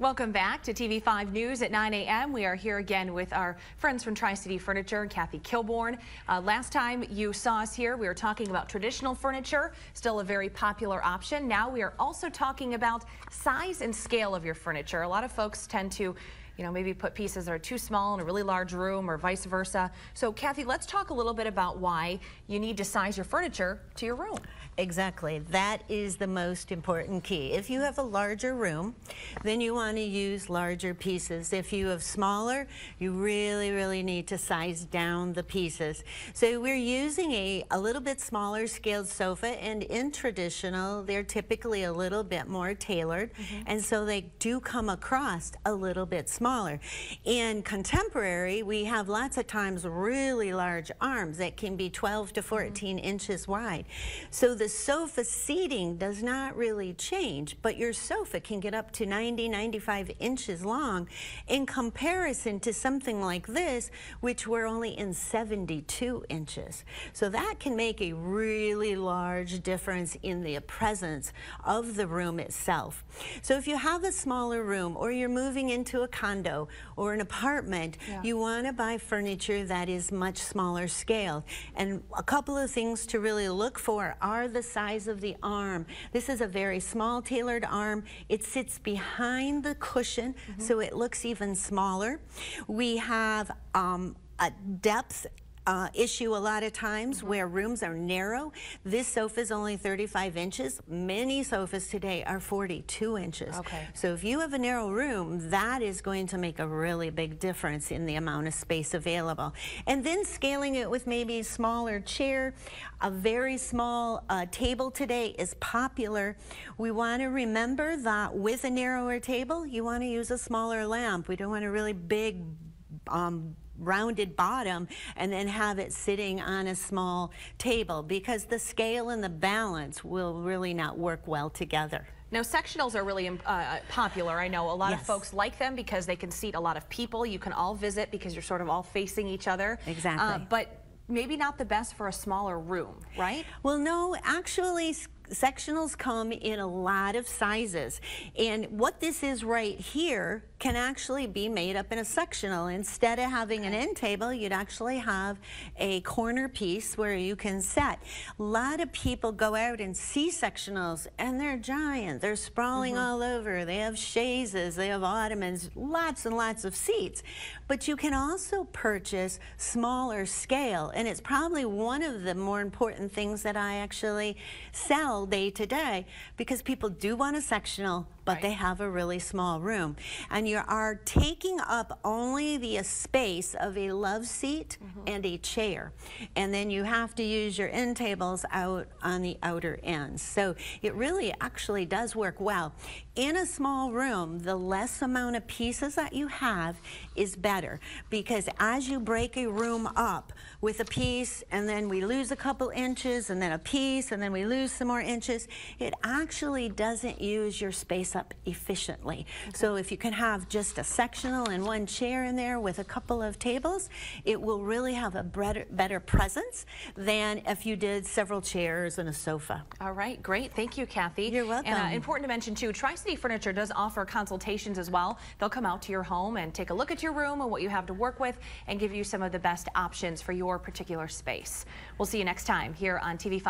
Welcome back to TV5 News at 9 a.m. We are here again with our friends from Tri-City Furniture, Kathy Kilborn. Uh, last time you saw us here, we were talking about traditional furniture, still a very popular option. Now we are also talking about size and scale of your furniture. A lot of folks tend to you know, maybe put pieces that are too small in a really large room or vice versa. So Kathy, let's talk a little bit about why you need to size your furniture to your room. Exactly. That is the most important key. If you have a larger room, then you want to use larger pieces. If you have smaller, you really, really need to size down the pieces. So we're using a, a little bit smaller scaled sofa, and in traditional, they're typically a little bit more tailored, mm -hmm. and so they do come across a little bit smaller. In contemporary, we have lots of times really large arms that can be 12 to mm-hmm. 14 mm -hmm. inches wide. So the sofa seating does not really change, but your sofa can get up to 90, 95 inches long in comparison to something like this, which we're only in 72 inches. So that can make a really large difference in the presence of the room itself. So if you have a smaller room or you're moving into a condo or an apartment, yeah. you want to buy furniture that is much smaller scale. And a couple of things to really look for are the the size of the arm. This is a very small tailored arm. It sits behind the cushion, mm -hmm. so it looks even smaller. We have um, a depth uh, issue a lot of times mm -hmm. where rooms are narrow. This sofa is only 35 inches. Many sofas today are 42 inches. Okay. So if you have a narrow room, that is going to make a really big difference in the amount of space available. And then scaling it with maybe a smaller chair. A very small uh, table today is popular. We want to remember that with a narrower table, you want to use a smaller lamp. We don't want a really big um, rounded bottom and then have it sitting on a small table because the scale and the balance will really not work well together. Now, sectionals are really uh, uh, popular. I know a lot yes. of folks like them because they can seat a lot of people. You can all visit because you're sort of all facing each other. Exactly. Uh, but maybe not the best for a smaller room, right? Well, no, actually sectionals come in a lot of sizes. And what this is right here can actually be made up in a sectional. Instead of having an end table, you'd actually have a corner piece where you can set. A lot of people go out and see sectionals and they're giant. They're sprawling mm -hmm. all over. They have chaises, they have ottomans, lots and lots of seats. But you can also purchase smaller scale. And it's probably one of the more important things that I actually sell all day today because people do want a sectional, but right. they have a really small room. And you are taking up only the space of a love seat mm -hmm. and a chair. And then you have to use your end tables out on the outer ends. So it really actually does work well. In a small room, the less amount of pieces that you have is better because as you break a room up with a piece and then we lose a couple inches and then a piece and then we lose some more inches, it actually doesn't use your space up efficiently. Okay. So if you can have just a sectional and one chair in there with a couple of tables, it will really have a better, better presence than if you did several chairs and a sofa. All right, great. Thank you, Kathy. You're welcome. And uh, important to mention, too, Tri-City Furniture does offer consultations as well. They'll come out to your home and take a look at your room and what you have to work with and give you some of the best options for your particular space. We'll see you next time here on TV5.